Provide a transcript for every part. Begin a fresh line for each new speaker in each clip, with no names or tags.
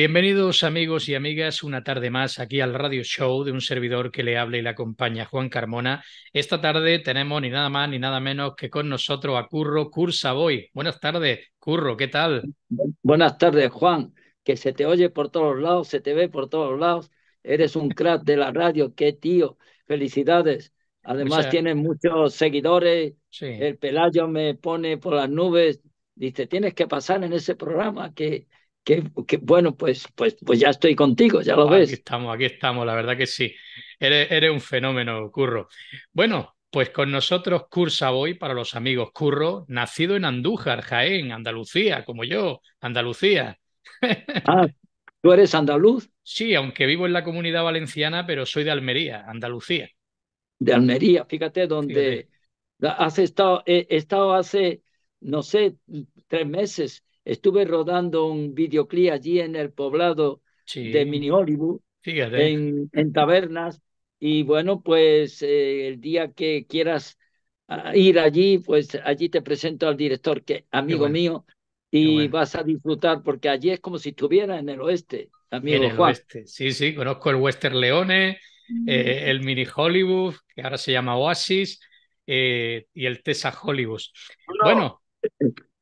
Bienvenidos amigos y amigas una tarde más aquí al Radio Show de un servidor que le habla y le acompaña Juan Carmona. Esta tarde tenemos ni nada más ni nada menos que con nosotros a Curro Boy. Buenas tardes, Curro, ¿qué tal?
Buenas tardes, Juan, que se te oye por todos lados, se te ve por todos lados. Eres un crack de la radio, qué tío. Felicidades. Además tienes muchos seguidores. El Pelayo me pone por las nubes. Dice, tienes que pasar en ese programa que bueno, pues, pues, pues ya estoy contigo, ya lo ves. Aquí
estamos, aquí estamos, la verdad que sí. Eres, un fenómeno, Curro. Bueno, pues con nosotros cursa hoy para los amigos Curro, nacido en Andújar, Jaén, Andalucía, como yo, Andalucía.
Ah, ¿tú eres andaluz?
Sí, aunque vivo en la comunidad valenciana, pero soy de Almería, Andalucía.
De Almería, fíjate donde has estado, he estado hace, no sé, tres meses Estuve rodando un videoclip allí en el poblado de Mini Hollywood, Fíjate. En, tabernas. Y bueno, pues eh, el día que quieras ah, ir allí, pues allí te presento al director, que amigo mío, y vas a disfrutar, porque allí es como si estuviera en el oeste, amigo el Oeste.
Sí, sí, conozco el Western Leone, mm. eh, el Mini Hollywood, que ahora se llama Oasis, eh, y el TESA Hollywood.
Bueno,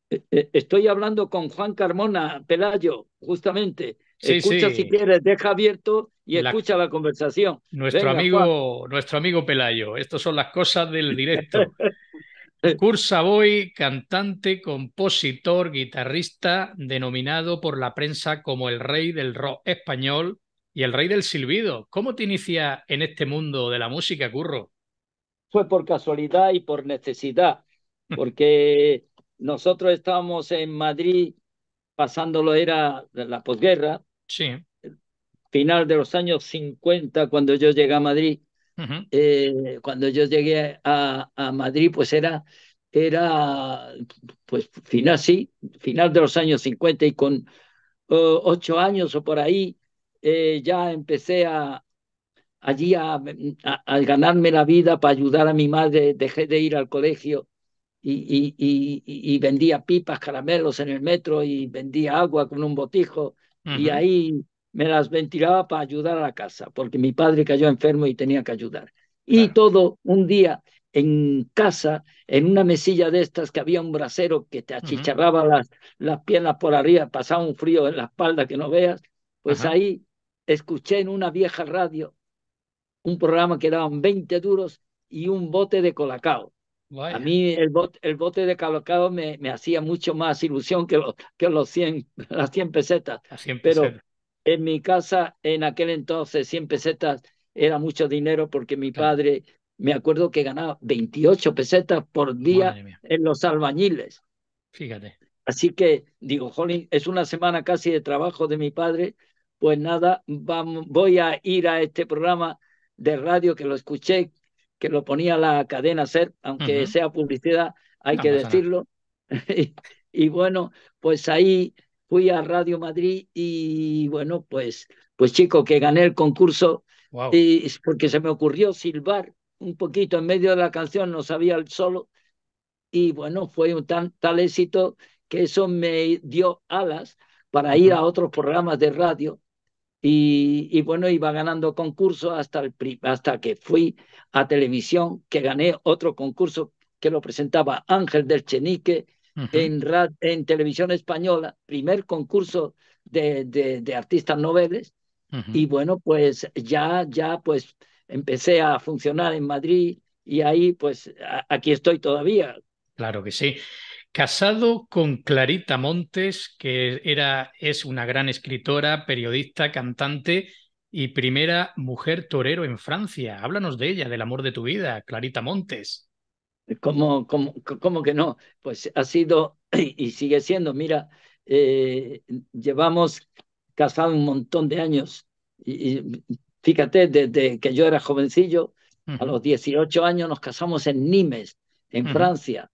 eh, eh, estoy hablando con Juan Carmona Pelayo, justamente. escucha si quieres, deja abierto y escucha la conversación. Nuestro amigo,
nuestro amigo Pelayo. Estas son las cosas del directo. Cursa Boy, cantante, compositor, guitarrista, denominado por la prensa como el rey del rock español y el rey del silbido. ¿Cómo te inicias en este mundo de la música, Curro?
Fue por casualidad y por necesidad, porque nosotros estábamos en Madrid pasándolo era la posguerra, sí. final de los años 50 cuando yo llegué a Madrid. Eh, cuando yo llegué a, Madrid, pues era, era pues final, sí, final de los años 50 y con ocho años o por ahí eh, ya empecé a, allí a, a ganarme la vida para ayudar a mi madre, dejé de ir al colegio y, vendía pipas, caramelos en el metro y vendía agua con un botijo y ahí me las ventilaba para ayudar a la casa, porque mi padre cayó enfermo y tenía que ayudar. Y todo un día en casa, en una mesilla de estas que había un brasero que te achicharraba las, piernas por arriba, pasaba un frío en la espalda que no veas, pues ahí escuché en una vieja radio un programa que daban 20 duros y un bote de colacao. A mí el, bote, el bote de calocado me, me hacía mucho más ilusión que, que los 100, las 100 pesetas. Pero en mi casa, en aquel entonces, 100 pesetas era mucho dinero porque mi padre, me acuerdo que ganaba 28 pesetas por día en los albañiles. Fíjate. Así que digo, Jolín, es una semana casi de trabajo de mi padre. Pues nada, vamos, voy a ir a este programa de radio que lo escuché que lo ponía la cadena SER, aunque sea publicidad, hay que decirlo. y, bueno, pues ahí fui a Radio Madrid y bueno, pues, pues chico, que gané el concurso y, porque se me ocurrió silbar un poquito en medio de la canción, no sabía el solo. Y bueno, fue un tal éxito que eso me dio alas para ir a otros programas de radio y, bueno, iba ganando concursos hasta, hasta que fui a televisión, que gané otro concurso que lo presentaba Ángel del Chenique en, en televisión española, primer concurso de, de, artistas noveles. Y bueno, pues ya, ya, pues empecé a funcionar en Madrid y ahí, pues aquí estoy todavía.
Claro que sí. Casado con Clarita Montes, que era, es una gran escritora, periodista, cantante y primera mujer torero en Francia. Háblanos de ella, del amor de tu
vida, Clarita Montes. ¿Cómo, cómo, que no? Pues ha sido y sigue siendo, mira, eh, llevamos casado un montón de años fíjate, desde que yo era jovencillo, a los 18 años nos casamos en Nimes, en Francia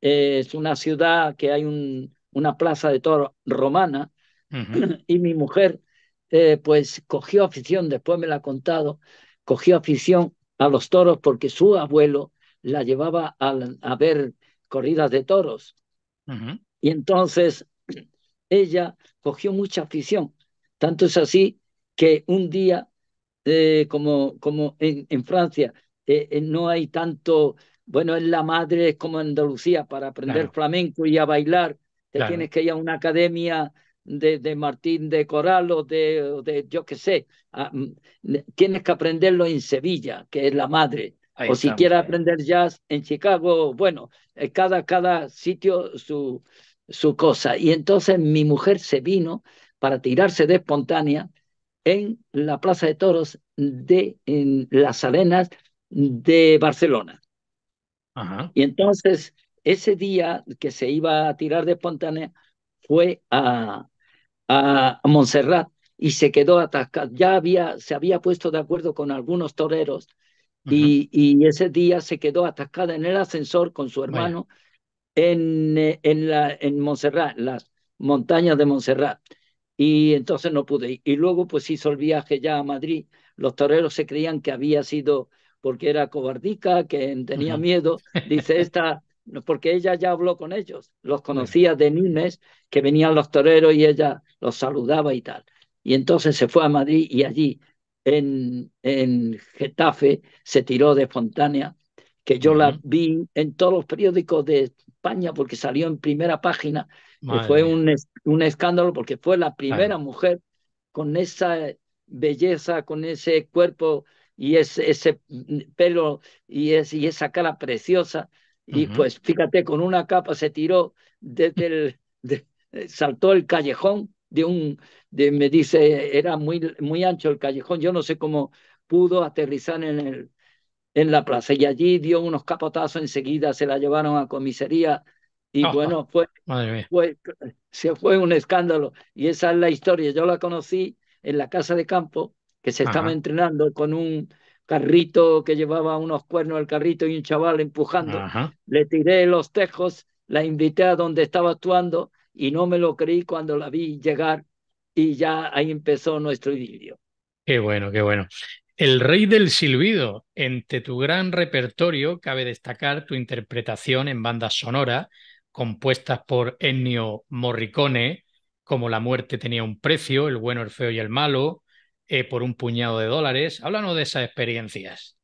es una ciudad que hay un, una plaza de toros romana, y mi mujer, eh, pues cogió afición, después me la ha contado, cogió afición a los toros porque su abuelo la llevaba a, ver corridas de toros. Y entonces ella cogió mucha afición. Tanto es así que un día, eh, como, como en, Francia, eh, no hay tanto bueno, es la madre, es como Andalucía, para aprender flamenco y a bailar, te tienes que ir a una academia de, de Martín de Coral o de, de yo qué sé, ah, mm, tienes que aprenderlo en Sevilla, que es la madre. o si quieres aprender jazz en Chicago, bueno, eh, cada, cada sitio su, su cosa. Y entonces mi mujer se vino para tirarse de espontánea en la Plaza de Toros de Las Arenas de Barcelona. Y entonces, ese día que se iba a tirar de espontánea, fue a, a, Montserrat y se quedó atascado. Ya había, se había puesto de acuerdo con algunos toreros y, y, ese día se quedó atascada en el ascensor con su hermano en, eh, en, la, en Montserrat, las montañas de Montserrat. Y entonces no pude ir. Y luego pues hizo el viaje ya a Madrid. Los toreros se creían que había sido porque era cobardica, que tenía miedo. Dice, esta, porque ella ya habló con ellos, los conocía de Nimes, que venían los toreros y ella los saludaba y tal. Y entonces se fue a Madrid y allí, en, en Getafe, se tiró de Fontania, que yo la vi en todos los periódicos de España porque salió en primera página. fue un, un, escándalo porque fue la primera mujer con esa belleza, con ese cuerpo y ese, mm, pelo y, esa cara preciosa. Y pues fíjate, con una capa se tiró desde eh, saltó el callejón de un, de, me dice, era muy, muy ancho el callejón, yo no sé cómo pudo aterrizar en, el, en la plaza. Y allí dio unos capotazos enseguida, se la llevaron a comisaría y ah, bueno, se fue un escándalo. Y esa es la historia. Yo la conocí en la casa de campo que se estaba entrenando con un carrito que llevaba unos cuernos al carrito y un chaval empujando. Le tiré los tejos, la invité a donde estaba actuando y no me lo creí cuando la vi llegar y ya ahí empezó nuestro idilio.
Qué bueno, qué bueno. El rey del silbido, entre tu gran repertorio cabe destacar tu interpretación en bandas sonoras compuestas por Ennio Morricone, como La muerte tenía un precio, El bueno, el feo y el malo, eh, por un puñado de dólares. Háblanos de esas experiencias.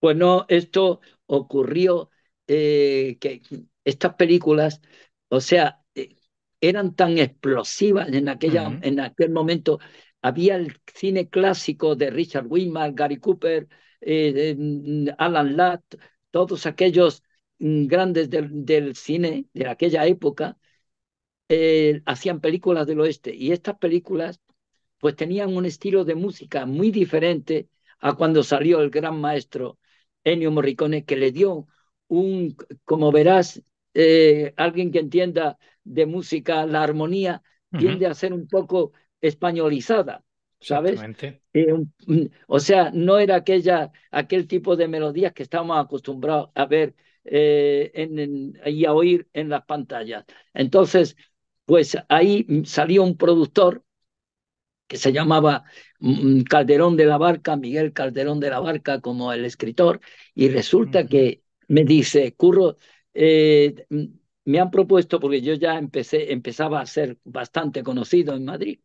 Pues no, esto ocurrió eh, que estas películas, o sea, eh, eran tan explosivas en, aquella, en aquel momento. Había el cine clásico de Richard Wimmer, Gary Cooper, mm, Alan Ladd, todos aquellos mm, grandes del, cine de aquella época hacían películas del oeste y estas películas pues tenían un estilo de música muy diferente a cuando salió el gran maestro Ennio Morricone, que le dio un, como verás, eh, alguien que entienda de música, la armonía tiende a ser un poco españolizada, ¿sabes? o sea, no era aquella, aquel tipo de melodías que estábamos acostumbrados a ver eh, y a oír en las pantallas. Entonces, pues ahí salió un productor que se llamaba mm, Calderón de la Barca, Miguel Calderón de la Barca como el escritor, y resulta que me dice, Curro, eh, me han propuesto, porque yo ya empecé, empezaba a ser bastante conocido en Madrid,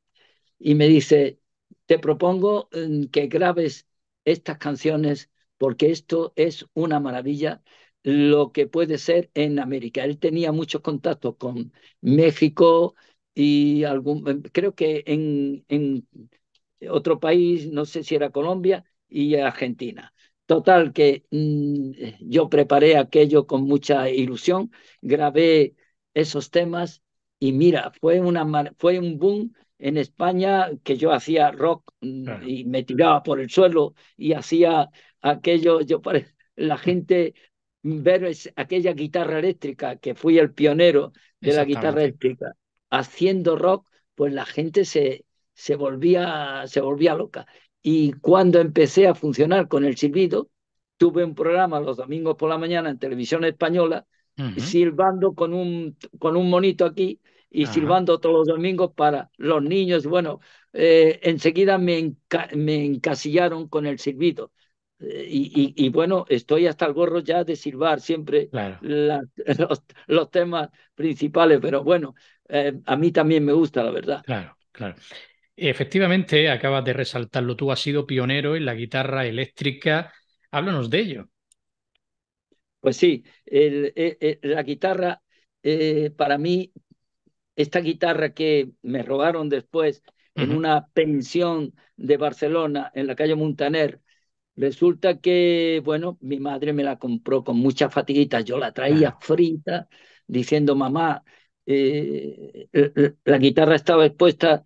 y me dice, te propongo mm, que grabes estas canciones porque esto es una maravilla lo que puede ser en América. Él tenía muchos contactos con México, y algún, em, creo que en, en otro país, no sé si era Colombia y Argentina. Total, que mm, yo preparé aquello con mucha ilusión, grabé esos temas y mira, fue, una, fue un boom en España que yo hacía rock mm, y me tiraba por el suelo y hacía aquello, yo la gente mm, ver es, aquella guitarra eléctrica, que fui el pionero de la guitarra eléctrica haciendo rock, pues la gente se, se, volvía, se volvía loca. Y cuando empecé a funcionar con el silbido, tuve un programa los domingos por la mañana en televisión española, silbando con un, con un monito aquí y silbando todos los domingos para los niños. Bueno, eh, enseguida me, encasillaron con el silbido. Eh, y, bueno, estoy hasta el gorro ya de silbar siempre los, los, temas principales, pero bueno, eh, a mí también me gusta, la verdad. Claro, claro.
Efectivamente, acabas de resaltarlo, tú has sido pionero en la guitarra eléctrica. Háblanos de ello.
Pues sí, eh, eh, la guitarra, para mí, esta guitarra que me robaron después en una pensión de Barcelona, en la calle Montaner, resulta que, bueno, mi madre me la compró con mucha fatiguita, yo la traía frita, diciendo, mamá, eh, eh, eh, la guitarra estaba expuesta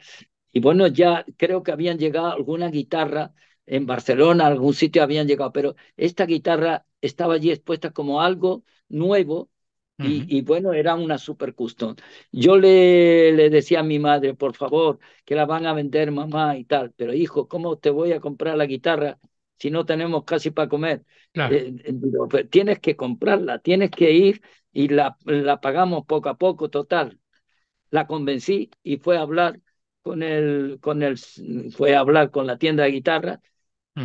y bueno, ya creo que habían llegado alguna guitarra en Barcelona, algún sitio habían llegado, pero esta guitarra estaba allí expuesta como algo nuevo y, bueno, era una super custom. Yo le, le decía a mi madre, por favor, que la van a vender mamá y tal, pero hijo, ¿cómo te voy a comprar la guitarra si no tenemos casi para comer? Pues tienes que comprarla, tienes que ir y la, la pagamos poco a poco, total. La convencí y fue a hablar con el, con el, fue a hablar con la tienda de guitarra.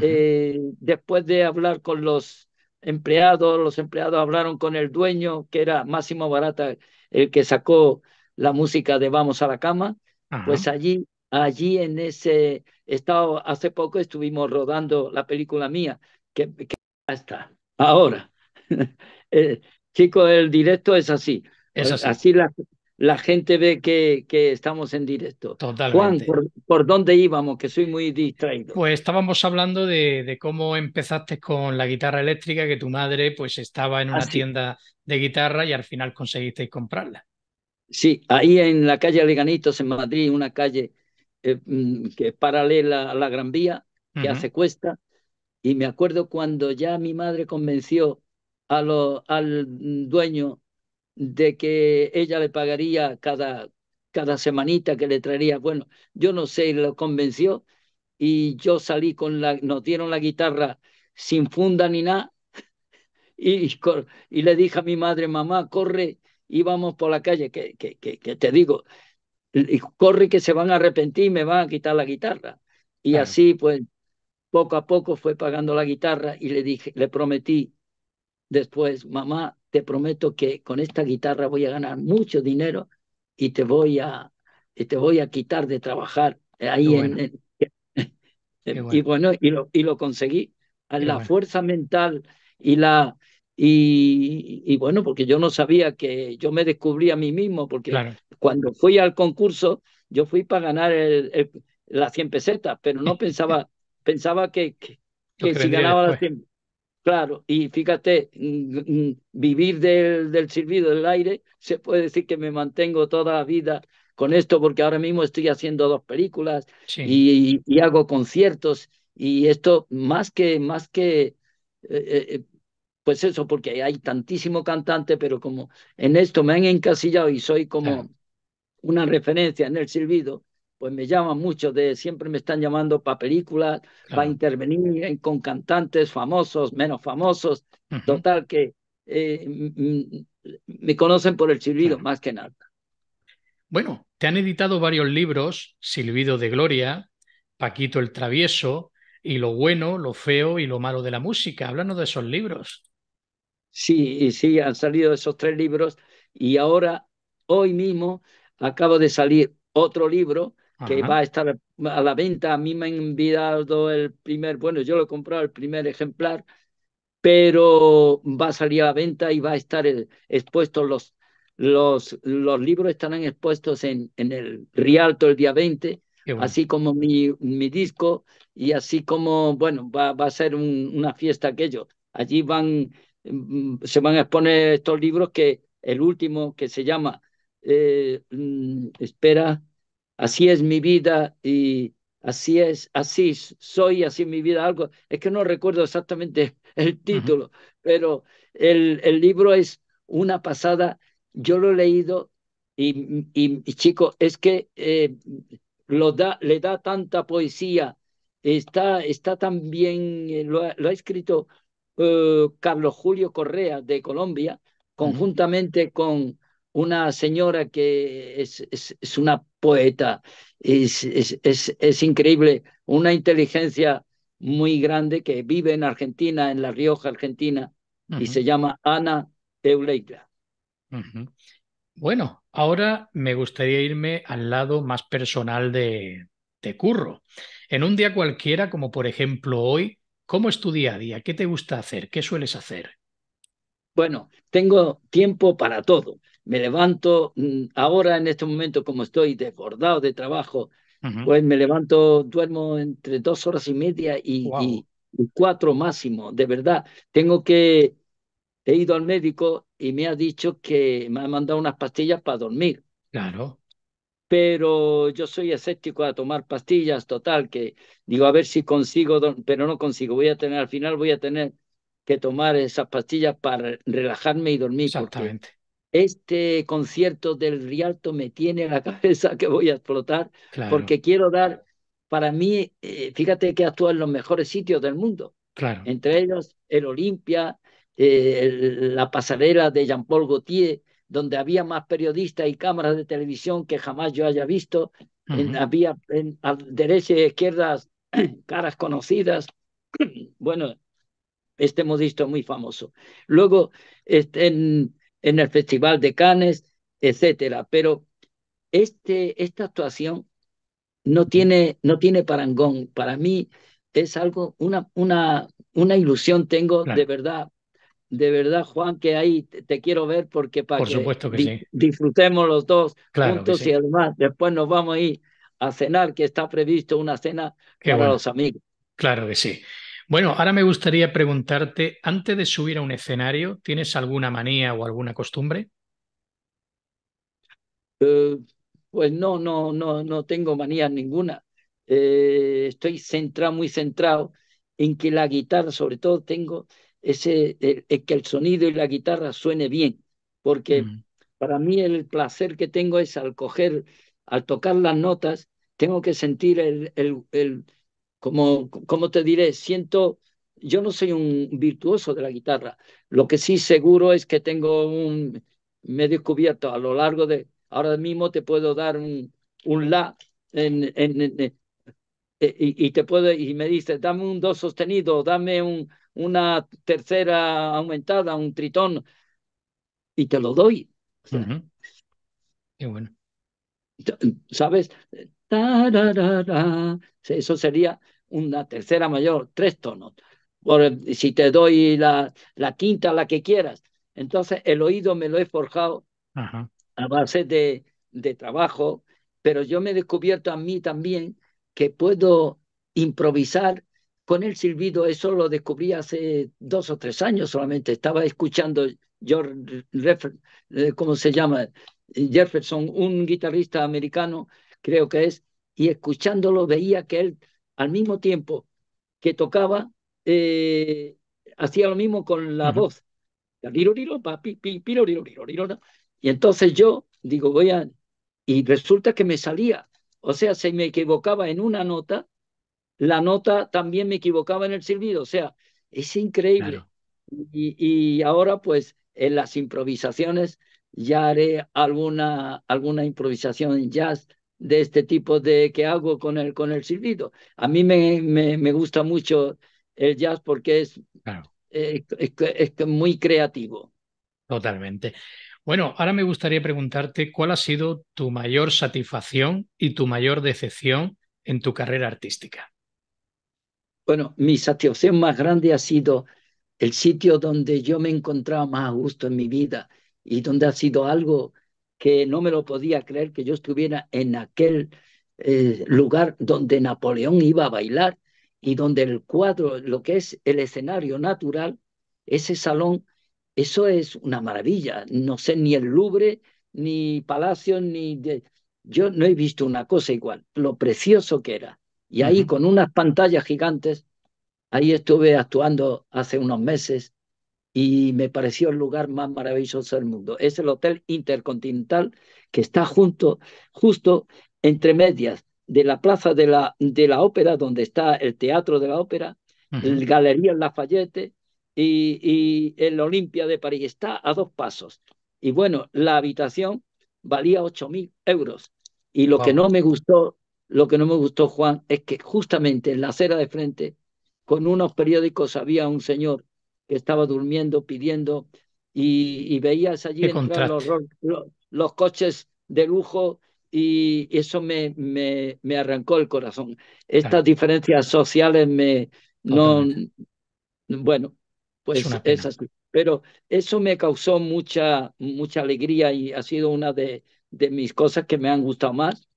Eh, después de hablar con los empleados, los empleados hablaron con el dueño, que era Máximo Barata, el que sacó la música de Vamos a la Cama. Pues allí, allí en ese estado, hace poco estuvimos rodando la película mía, que, que está ahora. eh, Chico, el directo es así. Así la, gente ve que, estamos en directo. Totalmente. Juan, ¿por, dónde íbamos? Que soy muy distraído.
Pues estábamos hablando de, cómo empezaste con la guitarra eléctrica, que tu madre pues estaba en una tienda de guitarra y al final conseguiste comprarla.
Sí, ahí en la calle Leganitos, en Madrid, una calle eh, mm, que es paralela a la Gran Vía, que hace cuesta. Y me acuerdo cuando ya mi madre convenció al mm, dueño de que ella le pagaría cada, cada semanita que le traería. Bueno, yo no sé, lo convenció y yo salí con la, nos dieron la guitarra sin funda ni nada y, y le dije a mi madre, mamá, corre y vamos por la calle, que, que, que, te digo, corre que se van a arrepentir y me van a quitar la guitarra. Y así pues poco a poco fue pagando la guitarra y le dije, le prometí después, mamá, te prometo que con esta guitarra voy a ganar mucho dinero y te voy a, te voy a quitar de trabajar ahí en... Y bueno, y lo, y lo conseguí. A la fuerza mental y la... Y, bueno, porque yo no sabía que yo me descubrí a mí mismo, porque cuando fui al concurso, yo fui para ganar las 100 pesetas, pero no pensaba, pensaba que, que, si ganaba las 100, Claro, y fíjate, mm, mm, vivir del, del silbido del aire, se puede decir que me mantengo toda la vida con esto, porque ahora mismo estoy haciendo dos películas y, hago conciertos, y esto más que, más que, eh, eh, pues eso, porque hay tantísimo cantante, pero como en esto me han encasillado y soy como una referencia en el silbido, pues me llaman mucho de, siempre me están llamando para películas, para intervenir con cantantes famosos, menos famosos, total que eh, me conocen por el silbido más que nada.
Bueno, te han editado varios libros, Silbido de Gloria, Paquito el Travieso, y lo bueno, lo feo y lo malo de la música. Háblanos de esos libros.
Sí, sí, han salido esos tres libros y ahora, hoy mismo, acabo de salir otro libro que va a estar a la venta. A mí me han enviado el primer, bueno, yo lo he el primer ejemplar, pero va a salir a la venta y va a estar expuesto los, los, los libros estarán expuestos en, en el Rialto el día 20, así como mi, mi disco y así como, bueno, va, a ser una fiesta aquello. Allí van, mm, se van a exponer estos libros que el último que se llama, eh, mm, espera, así es mi vida y así es, así soy, así es mi vida, algo, es que no recuerdo exactamente el título, pero el, el, libro es una pasada, yo lo he leído y, y, chico, es que eh, da, le da tanta poesía, está, está tan bien, eh, lo, ha escrito eh, Carlos Julio Correa de Colombia, conjuntamente con una señora que es, una poeta, es, increíble, una inteligencia muy grande que vive en Argentina, en La Rioja, Argentina, y se llama Ana Teuleira. Bueno,
ahora me gustaría irme al lado más personal de, de Curro. En un día cualquiera, como por ejemplo hoy, ¿cómo es tu día a día? ¿Qué te gusta hacer? ¿Qué sueles hacer?
Bueno, tengo tiempo para todo me levanto mm, ahora en este momento como estoy desbordado de trabajo, pues me levanto, duermo entre dos horas y media y, cuatro máximo, de verdad. Tengo que, he ido al médico y me ha dicho que me ha mandado unas pastillas para dormir. Claro. Pero yo soy escéptico a tomar pastillas, total, que digo, a ver si consigo, pero no consigo, voy a tener, al final voy a tener que tomar esas pastillas para relajarme y dormir. Exactamente este concierto del Rialto me tiene en la cabeza que voy a explotar, porque quiero dar, para mí, eh, fíjate que actúa en los mejores sitios del mundo, entre ellos el Olimpia, la pasarela de Jean-Paul Gaultier, donde había más periodistas y cámaras de televisión que jamás yo haya visto, había en, a derecha izquierdas caras conocidas, bueno, este modisto muy famoso. Luego, este, en en el Festival de Cannes, etcétera. Pero este, esta actuación no tiene, no tiene parangón. Para mí es algo, una, una, una ilusión tengo de verdad. De verdad, Juan, que ahí te, quiero ver porque para Por que, disfrutemos los dos juntos y además después nos vamos a ir a cenar, que está previsto una cena con para los amigos.
Claro que sí. Bueno, ahora me gustaría preguntarte, antes de subir a un escenario, ¿tienes alguna manía o alguna costumbre?
Eh, pues no, no, no, no tengo manía ninguna. Eh, estoy centrado, muy centrado en que la guitarra, sobre todo tengo ese, que el sonido y la guitarra suene bien, porque mm. para mí el placer que tengo es al coger, al tocar las notas, tengo que sentir el, el como, como te diré, siento, yo no soy un virtuoso de la guitarra. Lo que sí seguro es que tengo un, medio cubierto a lo largo de, ahora mismo te puedo dar un, un la en, en, y, te puedo, y me dice, dame un do sostenido, dame un, una tercera aumentada, un tritón, y te lo doy. bueno. ¿Sabes? Eso sería una tercera mayor, tres tonos. si te doy la, la quinta, la que quieras. Entonces, el oído me lo he forjado
a
base de, trabajo, pero yo me he descubierto a mí también que puedo improvisar con el silbido. Eso lo descubrí hace dos o tres años solamente. Estaba escuchando George, eh, ¿cómo se llama? Jefferson, un guitarrista americano creo que es, y escuchándolo veía que él al mismo tiempo que tocaba, eh, hacía lo mismo con la voz. Y entonces yo digo, voy a... Y resulta que me salía, o sea, si me equivocaba en una nota, la nota también me equivocaba en el silbido, o sea, es increíble. Y, y ahora pues en las improvisaciones ya haré alguna, alguna improvisación en jazz de este tipo de que hago con el, con el silbido. A mí me, me, gusta mucho el jazz porque es, eh, muy creativo. Totalmente.
Bueno, ahora me gustaría preguntarte cuál ha sido tu mayor satisfacción y tu mayor decepción en tu carrera artística.
Bueno, mi satisfacción más grande ha sido el sitio donde yo me encontraba más a gusto en mi vida y donde ha sido algo que no me lo podía creer que yo estuviera en aquel eh, lugar donde Napoleón iba a bailar y donde el cuadro, lo que es el escenario natural, ese salón, eso es una maravilla. No sé ni el Louvre, ni Palacio, ni... Yo no he visto una cosa igual, lo precioso que era. Y ahí con unas pantallas gigantes, ahí estuve actuando hace unos meses y me pareció el lugar más maravilloso del mundo. Es el Hotel Intercontinental que está junto, justo entre medias de la Plaza de la, de la Ópera, donde está el Teatro de la Ópera, la el Galería Lafayette y, y el Olimpia de París. Está a dos pasos. Y bueno, la habitación valía 8.000 euros. Y lo que no me gustó, lo que no me gustó, Juan, es que justamente en la acera de frente, con unos periódicos, había un señor que estaba durmiendo, pidiendo, y, veías allí entrar los, los, coches de lujo y eso me, me, me arrancó el corazón. Estas diferencias sociales me... No, bueno, pues es, así. Pero eso me causó mucha, mucha alegría y ha sido una de, de mis cosas que me han gustado más.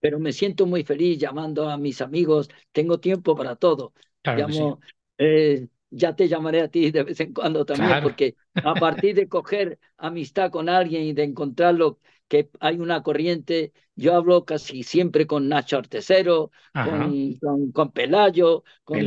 Pero me siento muy feliz llamando a mis amigos, tengo tiempo para todo. Llamo, eh, ya te llamaré a ti de vez en cuando también, porque a partir de coger amistad con alguien y de encontrarlo, que hay una corriente, yo hablo casi siempre con Nacho Artesero, con, con, Pelayo, con,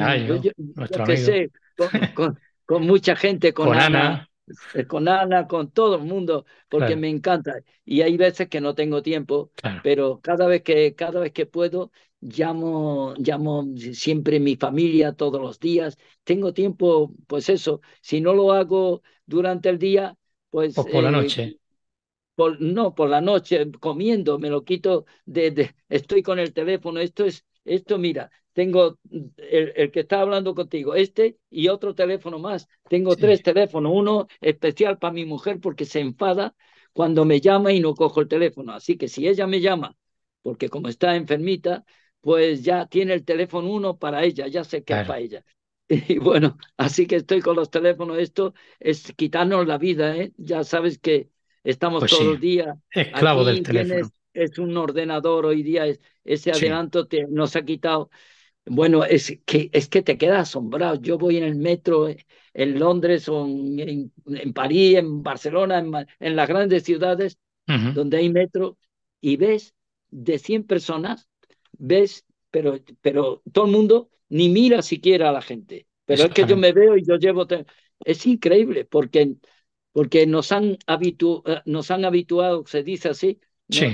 con, mucha gente, con, Ana, eh, con Ana, con todo el mundo, porque me encanta. Y hay veces que no tengo tiempo, pero cada vez que, cada vez que puedo, llamo, llamo siempre mi familia todos los días, tengo tiempo, pues eso, si no lo hago durante el día, pues... por la eh, noche. no, por la noche, comiendo, me lo quito, de, estoy con el teléfono, esto es, esto mira, tengo el, que está hablando contigo, este y otro teléfono más, tengo tres teléfonos, uno especial para mi mujer porque se enfada cuando me llama y no cojo el teléfono, así que si ella me llama, porque como está enfermita, pues ya tiene el teléfono uno para ella, ya sé que para ella. Y bueno, así que estoy con los teléfonos. Esto es quitarnos la vida, ¿eh? Ya sabes que estamos pues todos los días. Esclavo del teléfono. es un ordenador hoy día, es, ese adelanto nos ha quitado. Bueno, es que, es que te queda asombrado. Yo voy en el metro eh, en Londres o en, París, en Barcelona, en, las grandes ciudades donde hay metro, y ves de 100 personas, ves, pero, pero todo el mundo ni mira siquiera a la gente. Pero es que yo me veo y yo llevo... Es increíble porque, porque nos, han habitu... Eh, nos han habituado, se dice así,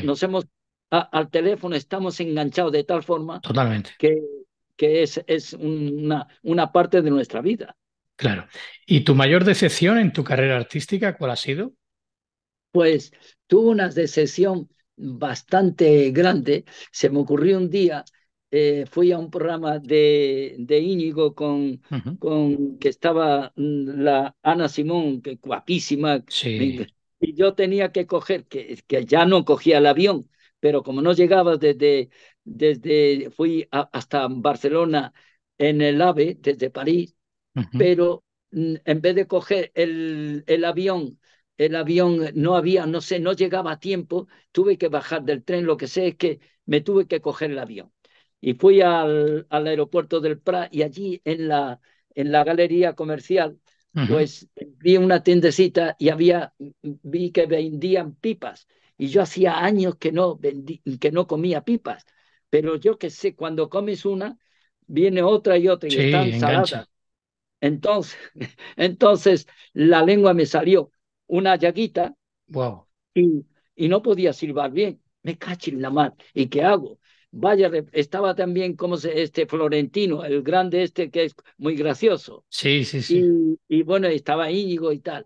nos, hemos... al teléfono estamos enganchados de tal forma Totalmente. que, que es, es una, una parte de nuestra vida.
Claro. ¿Y tu mayor decepción en tu carrera artística cuál ha sido?
Pues tuve una decepción bastante grande, se me ocurrió un día, eh, fui a un programa de, de Íñigo con, con que estaba mm, la Ana Simón, que guapísima, y yo tenía que coger, que, que ya no cogía el avión, pero como no llegaba desde, desde fui hasta Barcelona en el AVE, desde París, pero mm, en vez de coger el, el avión el avión no había, no sé, no llegaba a tiempo, tuve que bajar del tren, lo que sé es que me tuve que coger el avión. Y fui al, al aeropuerto del Prat y allí en la, en la galería comercial, pues vi una tiendecita y había, vi que vendían pipas. Y yo hacía años que no, vendí, que no comía pipas, pero yo que sé, cuando comes una, viene otra y otra y están saladas. Entonces, entonces la lengua me salió una llaguita y, no podía silbar bien. Me en la mano, ¿Y qué hago? Vaya, estaba también como este Florentino, el grande este que es muy gracioso. Sí, sí, sí. Y, bueno, estaba Íñigo y tal.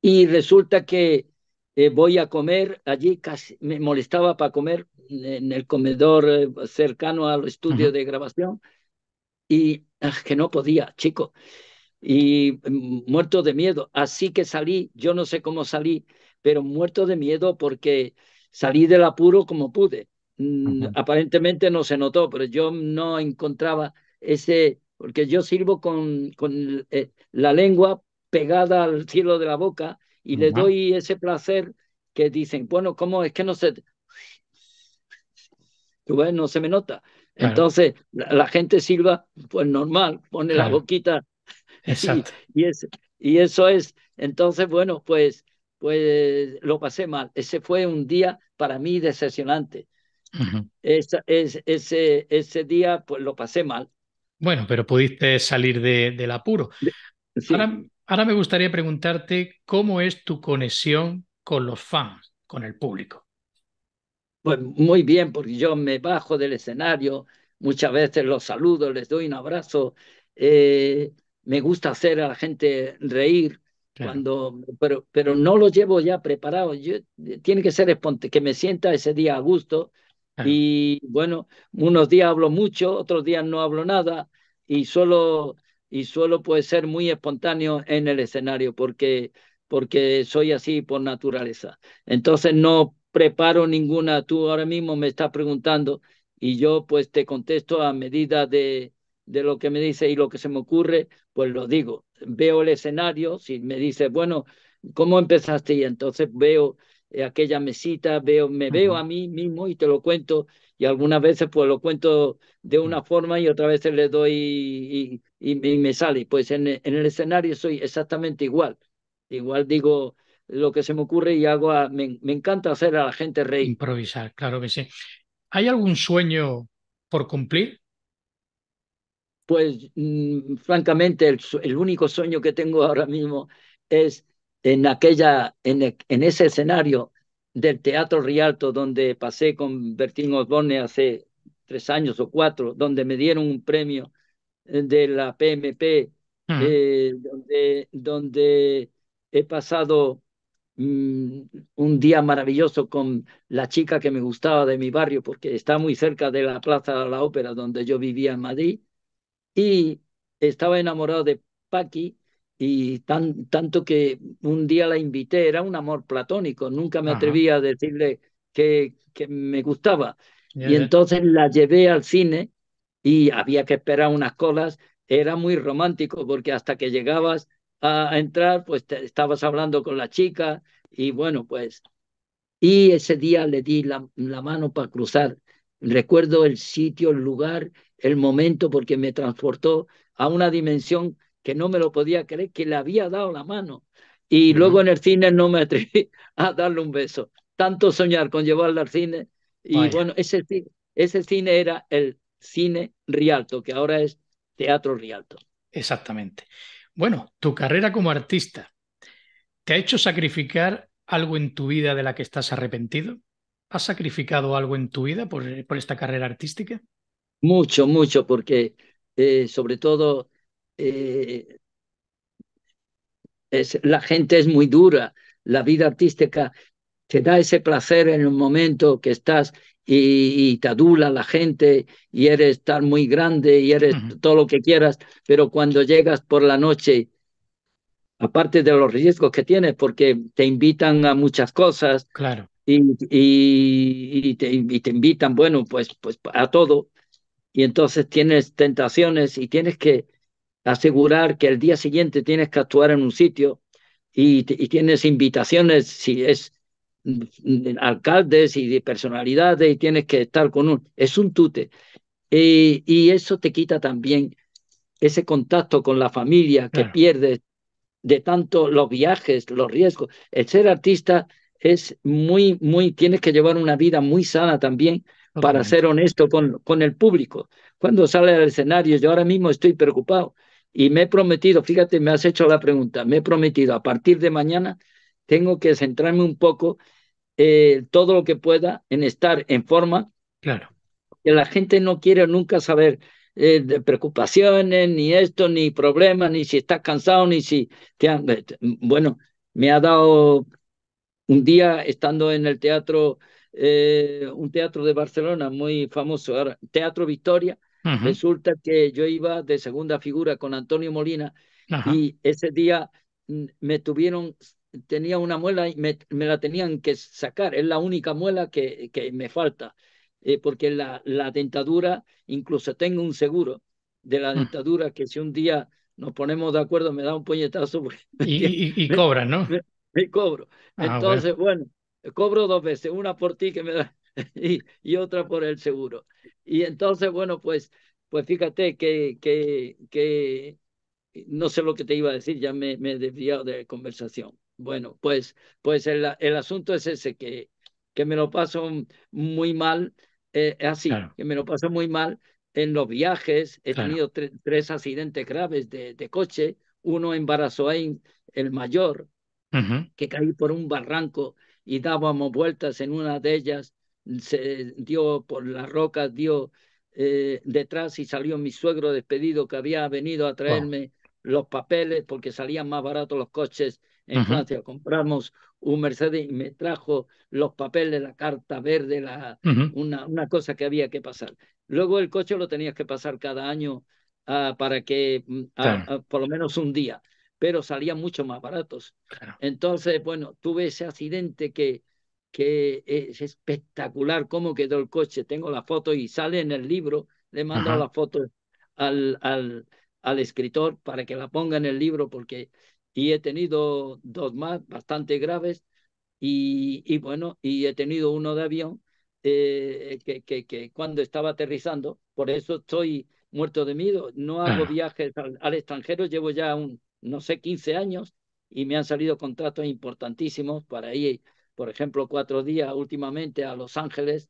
Y resulta que eh, voy a comer, allí casi me molestaba para comer en el comedor eh, cercano al estudio de grabación y ah, que no podía, chico y mm, muerto de miedo. Así que salí, yo no sé cómo salí, pero muerto de miedo porque salí del apuro como pude. Mm, aparentemente no se notó, pero yo no encontraba ese, porque yo sirvo con, con eh, la lengua pegada al cielo de la boca y le doy ese placer que dicen, bueno, ¿cómo es que no se... Tú ves, no se me nota. Entonces, la, gente silba, pues normal, pone la boquita Exacto. Y, eso es, entonces, bueno, pues, pues lo pasé mal. Ese fue un día para mí decepcionante. ese, ese día pues lo pasé mal.
Bueno, pero pudiste salir del apuro. Ahora, me gustaría preguntarte cómo es tu conexión con los fans, con el público.
Pues muy bien, porque yo me bajo del escenario, muchas veces los saludo, les doy un abrazo, eh, me gusta hacer a la gente reír, cuando, pero, pero no lo llevo ya preparado. tiene que ser que me sienta ese día a gusto. Y bueno, unos días hablo mucho, otros días no hablo nada y solo y suelo puede ser muy espontáneo en el escenario porque porque soy así por naturaleza. Entonces no preparo ninguna, tú ahora mismo me estás preguntando y yo pues te contesto a medida de, de lo que me dice y lo que se me ocurre, pues lo digo. Veo el escenario, si me dice, bueno, ¿cómo empezaste? Y entonces veo eh, aquella mesita, veo, me veo a mí mismo y te lo cuento. Y algunas veces pues lo cuento de una forma y otras veces le doy y, me sale. Pues en, el escenario soy exactamente igual. Igual digo lo que se me ocurre y hago, me, me encanta hacer a la gente reír.
Improvisar, claro que sí. ¿Hay algún sueño por cumplir?
pues mm, francamente el, único sueño que tengo ahora mismo es en, aquella, e, en, ese escenario del Teatro Rialto donde pasé con Bertín Osborne hace tres años o cuatro, donde me dieron un premio eh, de la PMP, hmm. eh, donde, donde he pasado mm, un día maravilloso con la chica que me gustaba de mi barrio, porque está muy cerca de la Plaza de la Ópera, donde yo vivía en Madrid, y estaba enamorado de Paqui y tan, tanto que un día la invité, era un amor platónico, nunca me atrevía atreví a decirle que, que me gustaba. y entonces la llevé al cine y había que esperar unas colas, era muy romántico porque hasta que llegabas a entrar, pues estabas hablando con la chica y bueno, pues... Y ese día le di la mano para cruzar Recuerdo el sitio, el lugar, el momento, porque me transportó a una dimensión que no me lo podía creer, que le había dado la mano. Y luego en el cine no me atreví a darle un beso. Tanto soñar con llevarla al cine. Y bueno, ese, ese cine era el cine Rialto, que ahora es Teatro Rialto. Exactamente.
Bueno, tu carrera como artista, ¿te ha hecho sacrificar algo en tu vida de la que estás arrepentido? ¿Has sacrificado algo en tu vida por, esta carrera artística?
Mucho, mucho, porque eh, sobre todo eh, la gente es muy dura, la vida artística te da ese placer en un momento que estás y, te adula la gente y eres tan muy grande y eres todo lo que quieras, pero cuando llegas por la noche, aparte de los riesgos que tienes, porque te invitan a muchas cosas, claro y, te, te, invitan, bueno, pues, pues a todo. Y entonces tienes tentaciones y tienes que asegurar que el día siguiente tienes que actuar en un sitio y, tienes invitaciones, si es alcaldes y de personalidades y tienes que estar con un, es un tute. Eh, y, eso te quita también ese contacto con la familia que pierdes de tanto los viajes, los riesgos. El ser artista es muy, muy, tienes que llevar una vida muy sana también para ser honesto con, con el público. Cuando sale al escenario, yo ahora mismo estoy preocupado y me he prometido, fíjate, me has hecho la pregunta, me he prometido, a partir de mañana tengo que centrarme un poco eh, todo lo que pueda en estar en forma. Claro. Que la gente no quiere nunca saber eh, de preocupaciones, ni esto, ni problemas, ni si estás cansado, ni si te han... Eh, mm, bueno, me ha dado un día estando en el teatro, eh, un teatro de Barcelona muy famoso, Teatro Victoria, resulta que yo iba de segunda figura con Antonio Molina y ese día mm, me tuvieron, tenía una muela y me, la tenían que sacar, es la única muela que, que me falta, eh, porque la, la dentadura, incluso tengo un seguro de la dentadura que si un día nos ponemos de acuerdo, me da un puñetazo. y, y, cobran, ¿no? Y cobro.
Ah, entonces,
bueno. cobro dos veces, una por ti que me da y, otra por el seguro. Y entonces, bueno, pues, pues fíjate que, que, que no sé lo que te iba a decir, ya me, me he desviado de conversación. Bueno, pues, pues el, asunto es ese, que, que me lo paso muy mal, eh, así, que me lo paso muy mal en los viajes. He tenido tres accidentes graves de, de coche, uno en Barazoain, el mayor, que caí por un barranco y dábamos vueltas en una de ellas, se dio por las rocas, dio eh, detrás y salió mi suegro despedido que había venido a traerme los papeles porque salían más baratos los coches en Francia. Compramos un Mercedes y me trajo los papeles, la carta verde, una, una cosa que había que pasar. Luego el coche lo tenías que pasar cada año ah, para que, mm, ah, ah, por lo menos un día pero salían mucho más baratos. Entonces, bueno, tuve ese accidente que, que es espectacular cómo quedó el coche. Tengo la foto y sale en el libro. Le mando la foto al, al, al escritor para que la ponga en el libro porque y he tenido dos más bastante graves y, bueno, y he tenido uno de avión eh, que, que, cuando estaba aterrizando, por eso estoy muerto de miedo, no hago viajes al, extranjero, llevo ya un, no sé, 15 años y me han salido contratos importantísimos para ir, por ejemplo, cuatro días últimamente a Los Ángeles,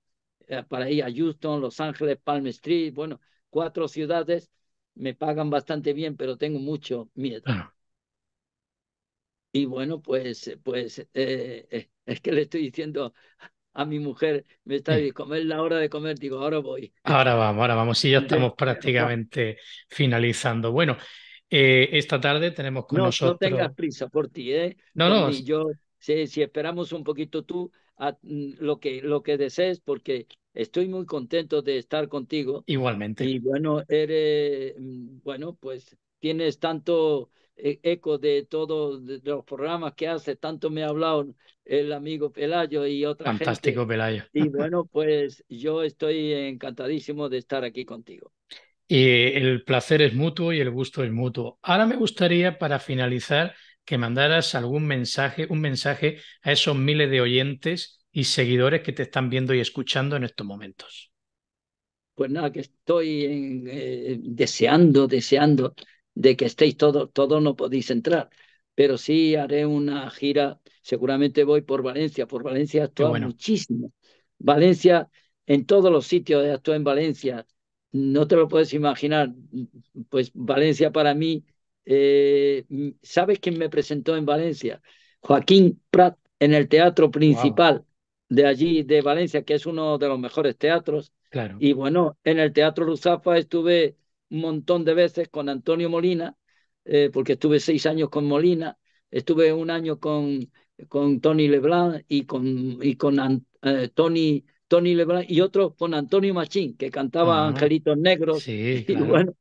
eh, para ir a Houston, Los Ángeles, Palm Street, bueno, cuatro ciudades, me pagan bastante bien, pero tengo mucho miedo. Y bueno, pues, pues eh, es que le estoy diciendo a mi mujer, me está diciendo, comer la hora de comer, digo, ahora voy.
Ahora vamos, ahora vamos, y ya estamos prácticamente finalizando. Bueno, eh, esta tarde tenemos con nosotros. No tengas
prisa por ti, ¿eh? No, no. yo, si, esperamos un poquito tú, a, mm, lo, que, lo que desees, porque estoy muy contento de estar contigo. Igualmente. Y bueno, eres, mm, bueno, pues tienes tanto eh, eco de todos los programas que hace, tanto me ha hablado el amigo Pelayo y otra Fantástico Pelayo. Y bueno, pues yo estoy encantadísimo de estar aquí contigo
el placer es mutuo y el gusto es mutuo. Ahora me gustaría, para finalizar, que mandaras algún mensaje, un mensaje a esos miles de oyentes y seguidores que te están viendo y escuchando en estos momentos.
Pues nada, que estoy eh, deseando, deseando de que estéis todos, todos no podéis entrar, pero sí haré una gira, seguramente voy por Valencia, por Valencia actúa muchísimo. Valencia, en todos los sitios actúa en Valencia, no te lo puedes imaginar. Pues Valencia para mí, eh, ¿sabes quién me presentó en Valencia? Joaquín Prat en el teatro principal de allí, de Valencia, que es uno de los mejores teatros. Y bueno, en el Teatro Luzafa estuve un montón de veces con Antonio Molina, eh, porque estuve seis años con Molina, estuve un año con, con Tony Leblanc y con, y con eh, Tony Tony y otro con Antonio Machín, que cantaba Angelitos Negros. y eh, bueno,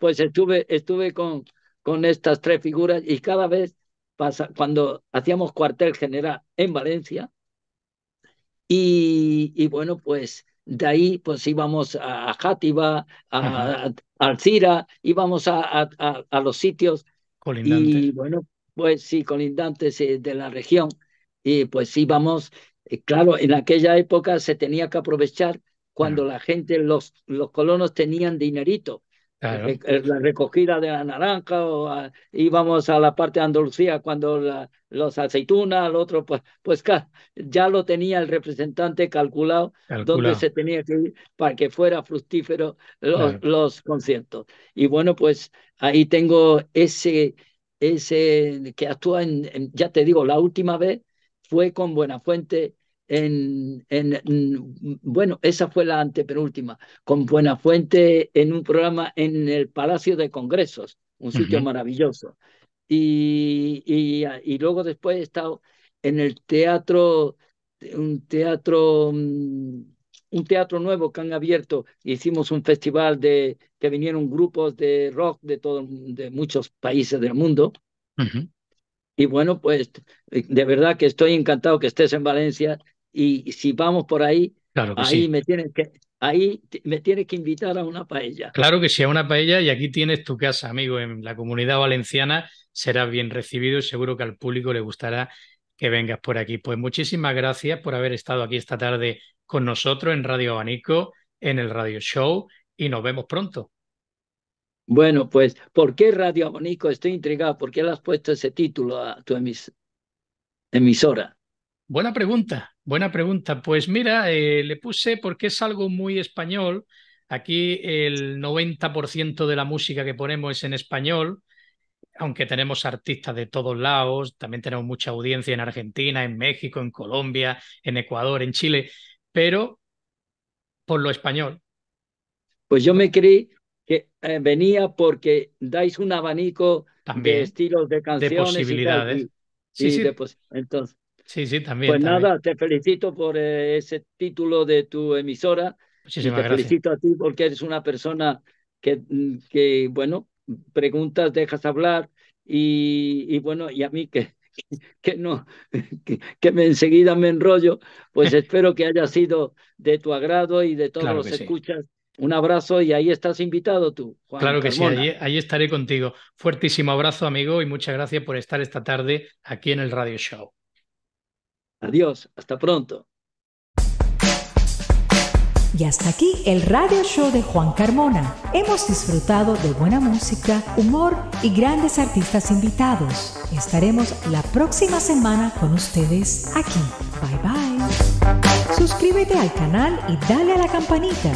pues estuve, estuve con, con estas tres figuras y cada vez pasa, cuando hacíamos cuartel general en Valencia, y, y bueno, pues de ahí pues íbamos a Játiva, a, Alcira, íbamos a, a, a, los sitios. Y bueno, pues sí, colindantes eh, de la región. Y pues íbamos eh, claro, en aquella época se tenía que aprovechar cuando la gente, los, los colonos tenían dinerito. Eh, eh, la recogida de la naranja, o ah, íbamos a la parte de Andalucía cuando los aceitunas, el otro, pues, pues ya lo tenía el representante calculado, donde se tenía que ir para que fuera fructífero los, los conciertos. Y bueno, pues ahí tengo ese, ese que actúa en ya te digo, la última vez fue con Buenafuente en, en, bueno, esa fue la antepenúltima, con Buenafuente en un programa en el Palacio de Congresos, un sitio maravilloso. Y, luego después he estado en el teatro, un teatro, mm, un teatro nuevo que han abierto. Hicimos un festival de que vinieron grupos de rock de, todo, de muchos países del mundo. Y bueno, pues eh, de verdad que estoy encantado que estés en Valencia y si vamos por ahí, ahí me tienes que ahí me tienes que invitar a una paella. Claro
que sí, a una paella y aquí tienes tu casa, amigo, en la comunidad valenciana serás bien recibido y seguro que al público le gustará que vengas por aquí. Pues muchísimas gracias por haber estado aquí esta tarde con nosotros en Radio Abanico, en el Radio Show y nos
vemos pronto. Bueno, pues, ¿por qué Radio Abanico? Estoy intrigado. ¿Por qué le has puesto ese título a tu emisora? Buena pregunta,
buena pregunta. Pues mira, eh, le puse porque es algo muy español. Aquí el 90% de la música que ponemos es en español, aunque tenemos artistas de todos lados, también tenemos mucha audiencia en Argentina, en México, en Colombia, en Ecuador, en Chile, pero por lo español.
Pues yo me creí que eh, venía porque dais un abanico de estilos de canciones. De posibilidades. sí, sí. entonces,
sí, sí, también. Pues nada,
te felicito por eh, ese título de tu emisora. Muchísimas te felicito a ti porque eres una persona que, mm, que bueno, preguntas, dejas hablar y, y bueno, y a mí que, que no, que, me enseguida me enrollo, pues espero que haya sido de tu agrado y de todos los escuchas un abrazo y ahí estás invitado tú. Juan claro que sí, ahí,
estaré contigo. Fuertísimo abrazo, amigo, y muchas gracias por estar esta tarde aquí en el Radio Show. Adiós, hasta pronto. Y hasta aquí el Radio Show de Juan Carmona. Hemos disfrutado de buena música, humor y grandes artistas invitados. Estaremos la próxima semana con ustedes aquí. Bye bye suscríbete al canal y dale a la campanita.